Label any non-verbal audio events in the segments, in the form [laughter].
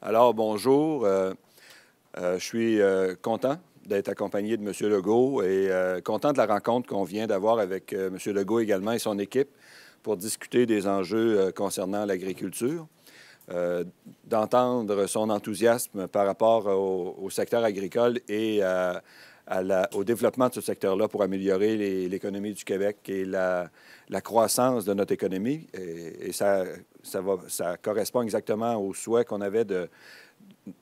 Alors, bonjour. Euh, euh, je suis euh, content d'être accompagné de M. Legault et content de la rencontre qu'on vient d'avoir avec M. Legault également et son équipe pour discuter des enjeux concernant l'agriculture, d'entendre son enthousiasme par rapport au, secteur agricole et au développement de ce secteur-là pour améliorer l'économie du Québec et la, croissance de notre économie. et ça ça, correspond exactement au souhait qu'on avait de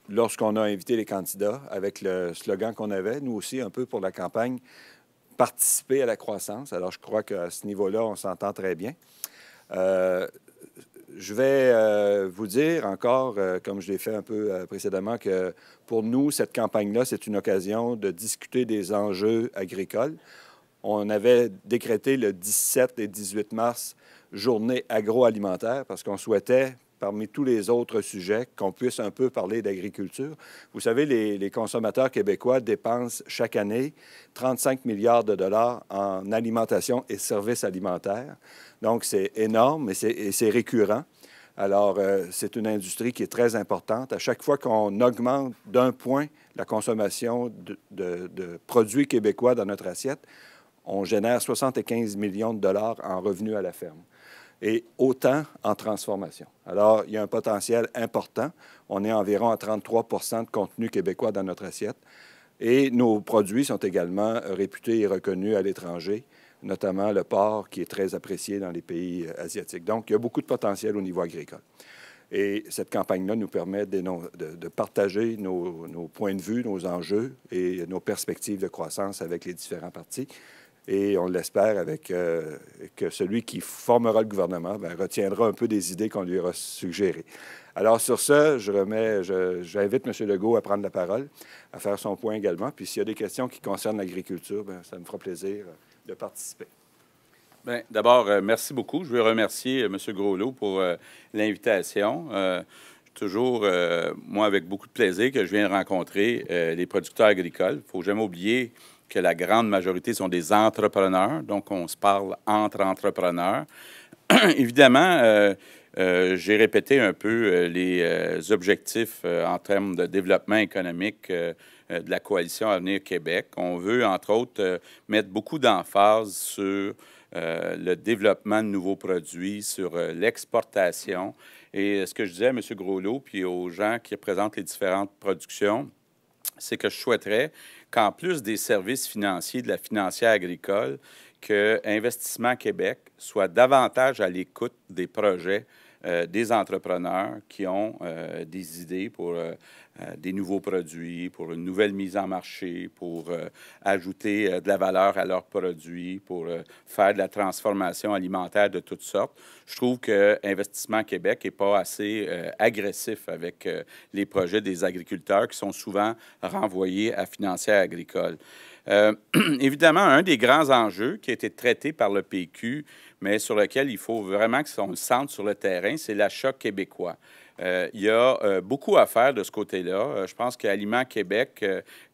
lorsqu'on a invité les candidats avec le slogan qu'on avait, nous aussi un peu pour la campagne, participer à la croissance. Alors je crois qu'à ce niveau-là, on s'entend très bien. Euh, je vais euh, vous dire encore, euh, comme je l'ai fait un peu précédemment, que pour nous, cette campagne-là, c'est une occasion de discuter des enjeux agricoles. On avait décrété le 17 et 18 mars journée agroalimentaire parce qu'on souhaitait parmi tous les autres sujets, qu'on puisse un peu parler d'agriculture. Vous savez, les, consommateurs québécois dépensent chaque année 35 milliards de dollars en alimentation et services alimentaires. Donc, c'est énorme et c'est récurrent. Alors, euh, c'est une industrie qui est très importante. À chaque fois qu'on augmente d'un point la consommation de produits québécois dans notre assiette, on génère 75 millions de dollars en revenus à la ferme et autant en transformation. Alors, il y a un potentiel important. On est environ à 33 de contenu québécois dans notre assiette. Et nos produits sont également euh, réputés et reconnus à l'étranger, notamment le porc qui est très apprécié dans les pays euh, asiatiques. Donc, il y a beaucoup de potentiel au niveau agricole. Et cette campagne-là nous permet de, partager nos, nos, points de vue, nos enjeux et nos perspectives de croissance avec les différents partis. Et on l'espère avec euh, que celui qui formera le gouvernement ben, retiendra un peu des idées qu'on lui aura suggérées. Alors sur ce, je remets, j'invite M. Legault à prendre la parole, à faire son point également. Puis s'il y a des questions qui concernent l'agriculture, ben, ça me fera plaisir euh, de participer. d'abord, euh, merci beaucoup. Je veux remercier Monsieur M. Groslot pour l'invitation. l'invitation. toujours, moi, avec beaucoup de plaisir que je viens rencontrer les producteurs agricoles. Il ne faut jamais oublier que la grande majorité sont des entrepreneurs, donc on se parle entre entrepreneurs. [clears throat] Évidemment, euh, euh, j'ai répété un peu euh, les objectifs en termes de développement économique de la coalition Avenir Québec. On veut, entre autres, mettre beaucoup d'emphase sur le développement de nouveaux produits, sur l'exportation. Et ce que je disais à M. Groslot, puis aux gens qui représentent les différentes productions, c'est que je souhaiterais qu'en plus des services financiers de la financière agricole, que Investissement Québec soit davantage à l'écoute des projets euh, des entrepreneurs qui ont euh, des idées pour euh, des nouveaux produits, pour une nouvelle mise en marché, pour ajouter de la valeur à leurs produits, pour faire de la transformation alimentaire de toutes sortes. Je trouve que Investissement Québec n'est pas assez agressif avec les projets des agriculteurs qui sont souvent renvoyés à financière agricole. Euh, [clears throat] évidemment, un des grands enjeux qui a été traité par le PQ, mais sur lequel il faut vraiment qu'on le sente sur le terrain, c'est l'achat québécois. Euh, il y a euh, beaucoup à faire de ce côté-là. je pense qu'Aliment Québec,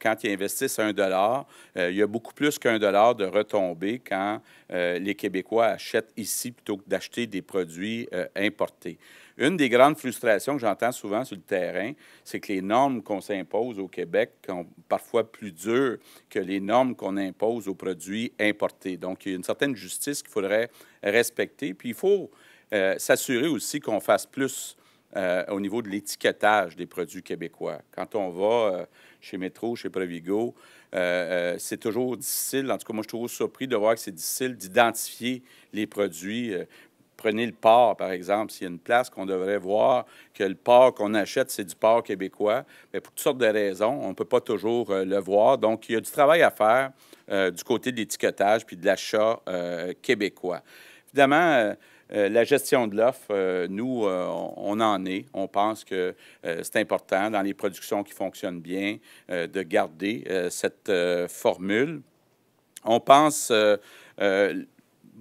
quand ils investissent un dollar, il y a beaucoup plus qu'un dollar de retombées quand les Québécois achètent ici plutôt que d'acheter des produits importés. Une des grandes frustrations que j'entends souvent sur le terrain, c'est que les normes qu'on s'impose au Québec sont parfois plus dures que les normes qu'on impose aux produits importés. Donc, il y a une certaine justice qu'il faudrait respecter. Puis, il faut euh, s'assurer aussi qu'on fasse plus euh, au niveau de l'étiquetage des produits québécois. Quand on va euh, chez Métro, chez Provigo, c'est toujours difficile, en tout cas moi je suis toujours surpris de voir que c'est difficile d'identifier les produits prenez le porc, par exemple, s'il y a une place qu'on devrait voir que le porc qu'on achète, c'est du porc québécois, mais ben, pour toutes sortes de raisons, on ne peut pas toujours euh, le voir. Donc, il y a du travail à faire euh, du côté de l'étiquetage puis de l'achat euh, québécois. Évidemment, la gestion de l'offre, nous, on en est. On pense que c'est important dans les productions qui fonctionnent bien de garder cette formule. On pense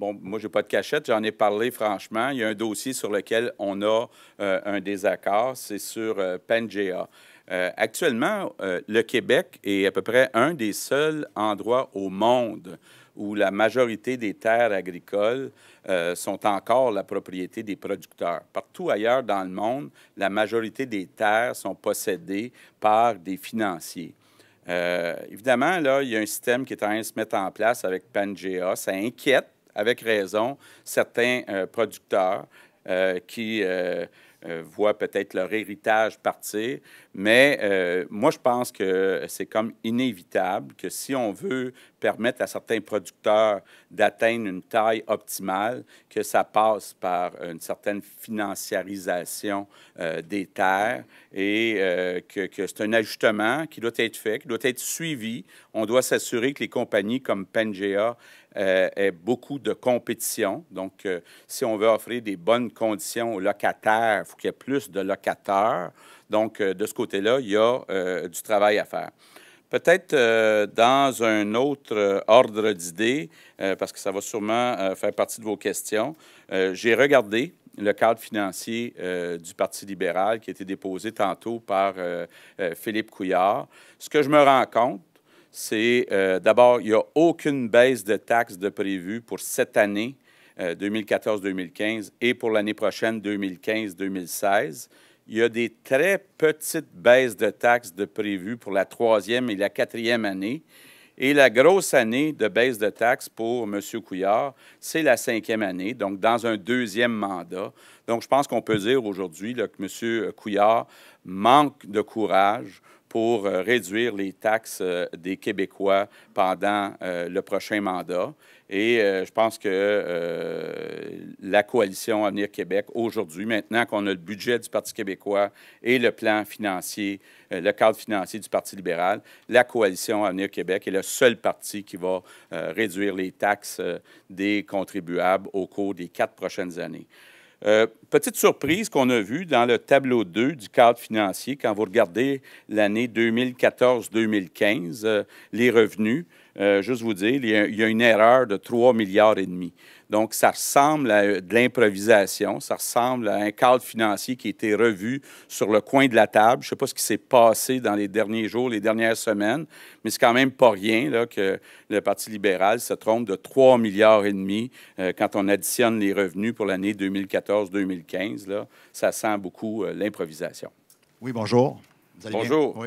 Bon, moi, je n'ai pas de cachette, j'en ai parlé franchement. Il y a un dossier sur lequel on a euh, un désaccord, c'est sur euh, Pangea. Euh, actuellement, le Québec est à peu près un des seuls endroits au monde où la majorité des terres agricoles sont encore la propriété des producteurs. Partout ailleurs dans le monde, la majorité des terres sont possédées par des financiers. évidemment, là, il y a un système qui est en train de se mettre en place avec Pangea. Ça inquiète avec raison, certains euh, producteurs euh, qui euh, voient peut-être leur héritage partir. Mais moi, je pense que c'est comme inévitable que si on veut permettre à certains producteurs d'atteindre une taille optimale, que ça passe par une certaine financiarisation des terres et que, que c'est un ajustement qui doit être fait, qui doit être suivi. On doit s'assurer que les compagnies comme Pangea euh, est beaucoup de compétition. Donc, euh, si on veut offrir des bonnes conditions aux locataires, il faut qu'il y ait plus de locataires. Donc, euh, de ce côté-là, il y a du travail à faire. Peut-être dans un autre ordre d'idées, parce que ça va sûrement faire partie de vos questions, j'ai regardé le cadre financier du Parti libéral qui a été déposé tantôt par Philippe Couillard. Ce que je me rends compte, c'est euh, d'abord, il n'y a aucune baisse de taxes de prévue pour cette année 2014-2015 euh, et pour l'année prochaine 2015-2016. Il y a des très petites baisses de taxes de prévu pour la troisième et la quatrième année. Et la grosse année de baisse de taxes pour M. Couillard, c'est la cinquième année, donc dans un deuxième mandat. Donc, je pense qu'on peut dire aujourd'hui que M. Couillard manque de courage pour euh, réduire les taxes euh, des Québécois pendant euh, le prochain mandat. Et je pense que la coalition Avenir Québec, aujourd'hui, maintenant qu'on a le budget du Parti québécois et le plan financier, le cadre financier du Parti libéral, la coalition Avenir Québec est le seul parti qui va réduire les taxes des contribuables au cours des quatre prochaines années petite surprise qu'on a vue dans le tableau 2 du cadre financier, quand vous regardez l'année 2014-2015, euh, les revenus, euh, juste vous dire, il y, a, une erreur de 3 milliards et demi. Donc, ça ressemble à euh, de l'improvisation, ça ressemble à un cadre financier qui a été revu sur le coin de la table. Je ne sais pas ce qui s'est passé dans les derniers jours, les dernières semaines, mais c'est quand même pas rien là, que le Parti libéral se trompe de 3 milliards et demi quand on additionne les revenus pour l'année 2014-2015. 2015, là, ça sent beaucoup euh, l'improvisation. Oui, bonjour. bonjour.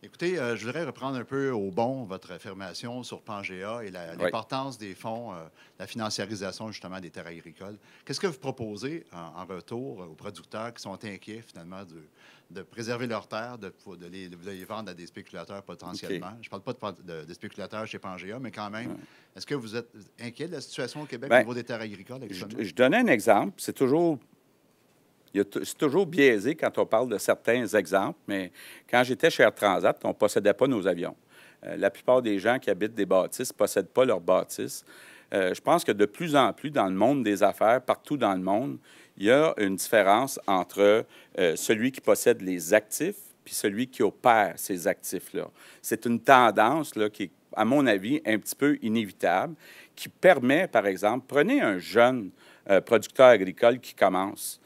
Écoutez, euh, je voudrais reprendre un peu au bon votre affirmation sur Pangea et l'importance des fonds, euh, la financiarisation justement des terres agricoles. Qu'est-ce que vous proposez en, retour aux producteurs qui sont inquiets finalement de, de préserver leurs terres, de, les, vendre à des spéculateurs potentiellement? Je ne parle pas de, spéculateurs chez Pangea, mais quand même, est-ce que vous êtes inquiet de la situation au Québec ben, au niveau des terres agricoles? Je, je donnais un exemple. C'est toujours c'est toujours biaisé quand on parle de certains exemples, mais quand j'étais chez Air Transat, on ne possédait pas nos avions. Euh, la plupart des gens qui habitent des bâtisses ne possèdent pas leurs bâtisses. Euh, je pense que de plus en plus, dans le monde des affaires, partout dans le monde, il y a une différence entre euh, celui qui possède les actifs puis celui qui opère ces actifs-là. C'est une tendance là, qui est, à mon avis, un petit peu inévitable, qui permet, par exemple, prenez un jeune producteur agricole qui commence.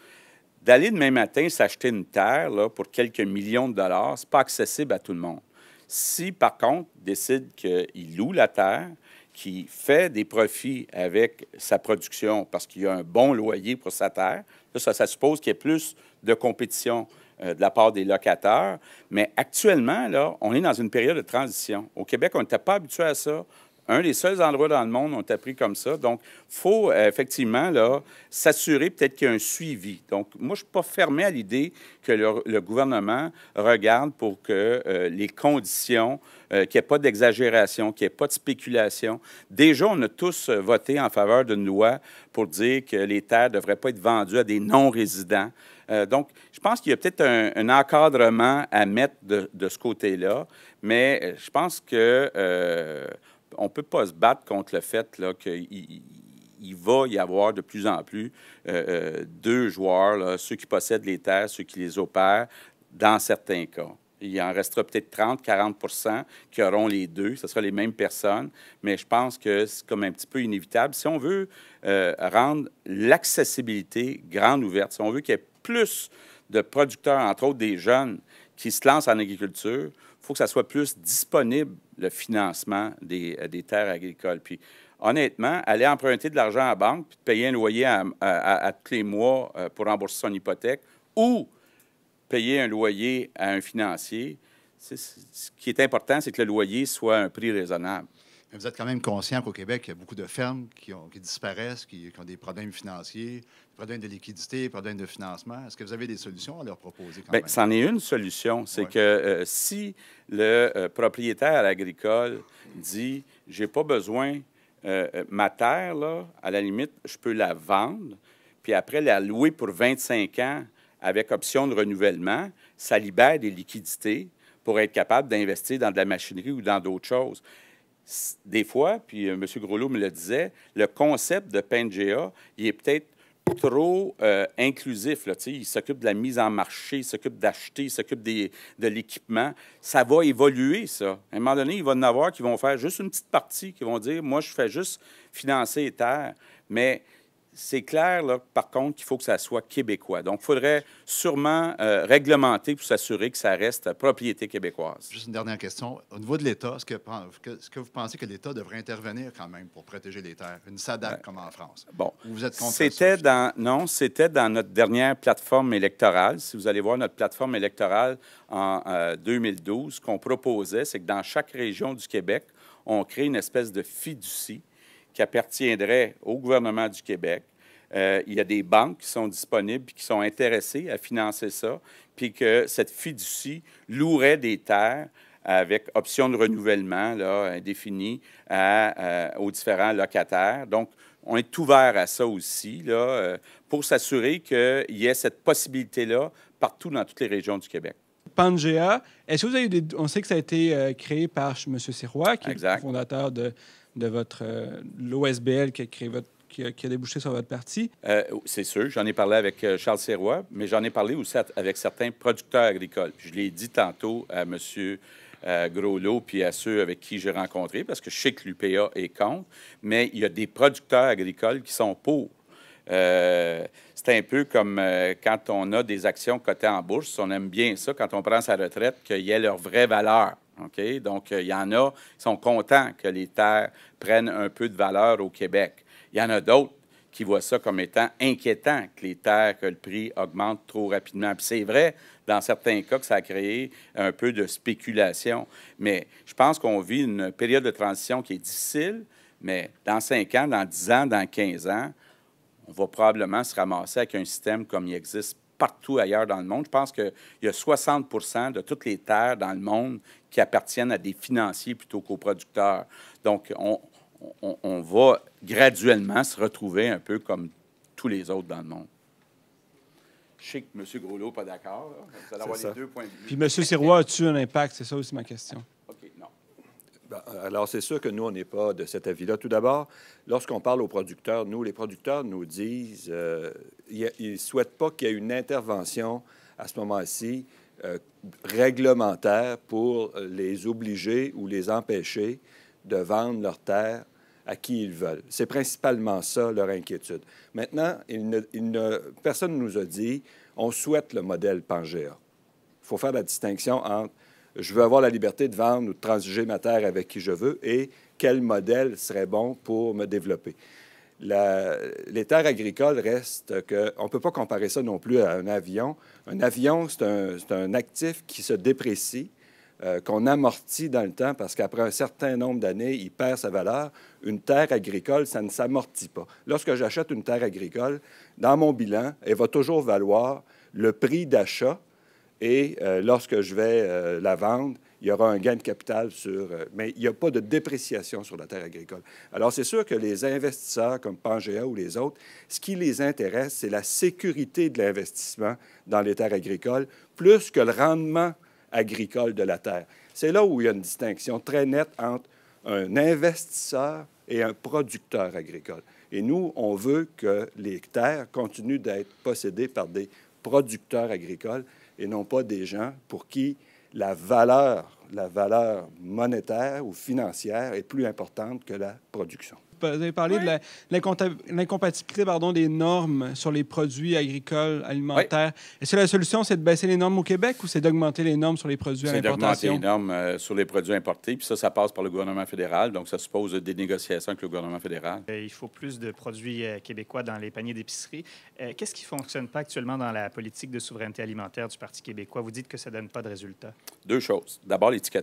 D'aller demain matin s'acheter une terre là, pour quelques millions de dollars, ce n'est pas accessible à tout le monde. Si, par contre, décide qu'il loue la terre, qu'il fait des profits avec sa production parce qu'il a un bon loyer pour sa terre, là, ça, ça suppose qu'il y ait plus de compétition euh, de la part des locataires. Mais actuellement, là, on est dans une période de transition. Au Québec, on n'était pas habitué à ça un des seuls endroits dans le monde ont appris comme ça. Donc, il faut euh, effectivement là, s'assurer peut-être qu'il y a un suivi. Donc, moi, je ne suis pas fermé à l'idée que le, gouvernement regarde pour que euh, les conditions, euh, qu'il n'y ait pas d'exagération, qu'il n'y ait pas de spéculation. Déjà, on a tous voté en faveur d'une loi pour dire que les terres ne devraient pas être vendues à des non-résidents. donc, je pense qu'il y a peut-être un, encadrement à mettre de, ce côté-là, mais je pense que on ne peut pas se battre contre le fait qu'il il va y avoir de plus en plus euh, euh, deux joueurs, ceux qui possèdent les terres, ceux qui les opèrent, dans certains cas. Il en restera peut-être 30, 40 qui auront les deux. Ce sera les mêmes personnes. Mais je pense que c'est comme un petit peu inévitable. Si on veut euh, rendre l'accessibilité grande ouverte, si on veut qu'il y ait plus de producteurs, entre autres des jeunes, qui se lancent en agriculture, il faut que ça soit plus disponible, le financement euh, des, terres agricoles. Puis, honnêtement, aller emprunter de l'argent à la banque, puis payer un loyer à, tous les mois euh, pour rembourser son hypothèque, ou payer un loyer à un financier, ce qui est important, c'est que le loyer soit un prix raisonnable vous êtes quand même conscient qu'au Québec, il y a beaucoup de fermes qui, ont, qui disparaissent, qui, ont des problèmes financiers, des problèmes de liquidité, des problèmes de financement. Est-ce que vous avez des solutions à leur proposer? Quand Bien, c'en est une solution. C'est que euh, si le euh, propriétaire agricole dit « j'ai pas besoin, euh, ma terre, là, à la limite, je peux la vendre, puis après la louer pour 25 ans avec option de renouvellement, ça libère des liquidités pour être capable d'investir dans de la machinerie ou dans d'autres choses. » des fois, puis euh, M. Groslo me le disait, le concept de Pangea, il est peut-être trop euh, inclusif. il s'occupe de la mise en marché, s'occupe d'acheter, il s'occupe de l'équipement. Ça va évoluer, ça. À un moment donné, il va y en avoir qui vont faire juste une petite partie, qui vont dire, moi, je fais juste financer les terres. Mais c'est clair, là, par contre, qu'il faut que ça soit québécois. Donc, il faudrait sûrement euh, réglementer pour s'assurer que ça reste propriété québécoise. Juste une dernière question. Au niveau de l'État, est-ce que, vous pensez que l'État devrait intervenir quand même pour protéger les terres? Une SADAC ben, comme en France? Bon. vous êtes c'était Dans, non, c'était dans notre dernière plateforme électorale. Si vous allez voir notre plateforme électorale en 2012, euh, ce qu'on proposait, c'est que dans chaque région du Québec, on crée une espèce de fiducie qui appartiendrait au gouvernement du Québec. Euh, il y a des banques qui sont disponibles et qui sont intéressées à financer ça, puis que cette fiducie louerait des terres avec option de renouvellement là, indéfinie à, euh, aux différents locataires. Donc, on est ouvert à ça aussi, là, euh, pour s'assurer qu'il y ait cette possibilité-là partout dans toutes les régions du Québec. Pangea, est-ce que vous avez On sait que ça a été créé par M. Sirois, qui est le fondateur de de votre euh, l'OSBL qui a qui débouché sur votre parti? Euh, c'est sûr. J'en ai parlé avec euh, Charles Serrois, mais j'en ai parlé aussi avec certains producteurs agricoles. Je l'ai dit tantôt à M. Euh, Groslo puis à ceux avec qui j'ai rencontré, parce que je sais que l'UPA est contre, mais il y a des producteurs agricoles qui sont pour. c'est un peu comme quand on a des actions cotées en bourse. On aime bien ça quand on prend sa retraite, qu'il y ait leur vraie valeur. Donc, euh, il y en a qui sont contents que les terres prennent un peu de valeur au Québec. Il y en a d'autres qui voient ça comme étant inquiétant que les terres, que le prix augmente trop rapidement. Puis c'est vrai, dans certains cas, que ça a créé un peu de spéculation. Mais je pense qu'on vit une période de transition qui est difficile, mais dans 5 ans, dans 10 ans, dans 15 ans, on va probablement se ramasser avec un système comme il existe partout ailleurs dans le monde. Je pense qu'il y a 60 de toutes les terres dans le monde qui appartiennent à des financiers plutôt qu'aux producteurs. Donc, on, va graduellement se retrouver un peu comme tous les autres dans le monde. Je sais que M. Groslot n'est pas d'accord. Vous allez avoir les deux points de vue. Puis, M. Sirois, as-tu un impact? C'est ça aussi ma question. Ben, alors, c'est sûr que nous, on n'est pas de cet avis-là. Tout d'abord, lorsqu'on parle aux producteurs, nous, les producteurs nous disent euh, ils ne souhaitent pas qu'il y ait une intervention à ce moment-ci euh, réglementaire pour les obliger ou les empêcher de vendre leurs terres à qui ils veulent. C'est principalement ça leur inquiétude. Maintenant, ne, personne ne nous a dit on souhaite le modèle Pangea. Il faut faire la distinction entre je veux avoir la liberté de vendre ou de transiger ma terre avec qui je veux et quel modèle serait bon pour me développer. La, les terres agricoles restent que... On ne peut pas comparer ça non plus à un avion. Un avion, c'est un, actif qui se déprécie, euh, qu'on amortit dans le temps parce qu'après un certain nombre d'années, il perd sa valeur. Une terre agricole, ça ne s'amortit pas. Lorsque j'achète une terre agricole, dans mon bilan, elle va toujours valoir le prix d'achat et euh, lorsque je vais euh, la vendre, il y aura un gain de capital sur... Euh, mais il n'y a pas de dépréciation sur la terre agricole. Alors, c'est sûr que les investisseurs comme Pangea ou les autres, ce qui les intéresse, c'est la sécurité de l'investissement dans les terres agricoles, plus que le rendement agricole de la terre. C'est là où il y a une distinction très nette entre un investisseur et un producteur agricole. Et nous, on veut que les terres continuent d'être possédées par des producteurs agricoles et non pas des gens pour qui la valeur, la valeur monétaire ou financière est plus importante que la production vous avez parlé de l'incompatibilité pardon, des normes sur les produits agricoles, alimentaires. Est-ce que la solution, c'est de baisser les normes au Québec ou c'est d'augmenter les normes sur les produits à C'est d'augmenter les normes euh, sur les produits importés. Puis ça, ça passe par le gouvernement fédéral. Donc, ça suppose des négociations avec le gouvernement fédéral. Euh, il faut plus de produits euh, québécois dans les paniers d'épicerie. Qu'est-ce qui ne fonctionne pas actuellement dans la politique de souveraineté alimentaire du Parti québécois? Vous dites que ça ne donne pas de résultats. Deux choses. D'abord, l'étiquetage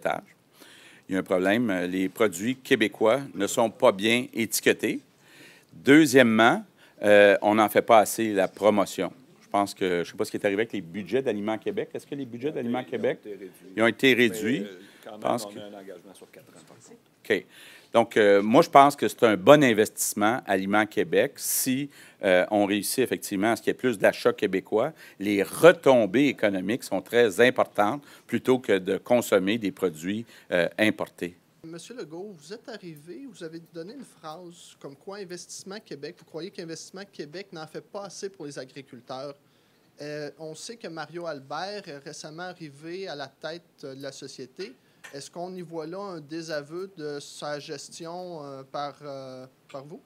il y a un problème. Les produits québécois ne sont pas bien étiquetés. Deuxièmement, euh, on n'en fait pas assez la promotion. Je pense que, je ne sais pas ce qui est arrivé avec les budgets d'Aliments Québec. Est-ce que les budgets d'Aliments Québec, ont été réduits. Euh, a un engagement sur quatre OK. Donc, euh, moi, je pense que c'est un bon investissement, Aliment Québec, si euh, on réussit effectivement à ce qu'il y ait plus d'achats québécois. Les retombées économiques sont très importantes plutôt que de consommer des produits euh, importés. Monsieur Legault, vous êtes arrivé, vous avez donné une phrase comme quoi Investissement Québec, vous croyez qu'Investissement Québec n'en fait pas assez pour les agriculteurs. on sait que Mario Albert est récemment arrivé à la tête de la société. Est-ce qu'on y voit là un désaveu de sa gestion euh, par, euh, par vous?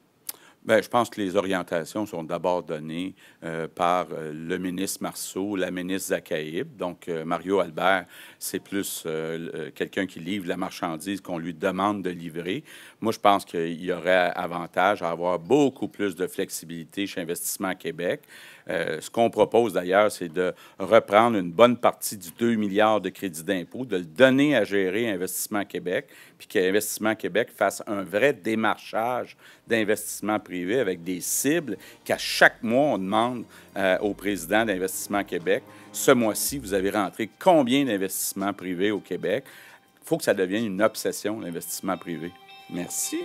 Bien, je pense que les orientations sont d'abord données euh, par euh, le ministre Marceau, la ministre Zakaïb. Donc, euh, Mario Albert, c'est plus quelqu'un qui livre la marchandise qu'on lui demande de livrer. Moi, je pense qu'il y aurait avantage à avoir beaucoup plus de flexibilité chez Investissement Québec. ce qu'on propose d'ailleurs, c'est de reprendre une bonne partie du 2 milliards de crédit d'impôt, de le donner à gérer Investissement Québec, puis qu'Investissement Québec fasse un vrai démarchage d'investissement privé avec des cibles qu'à chaque mois, on demande euh, au président d'Investissement Québec. Ce mois-ci, vous avez rentré combien d'investissements privés au Québec? Il faut que ça devienne une obsession, l'investissement privé. Merci.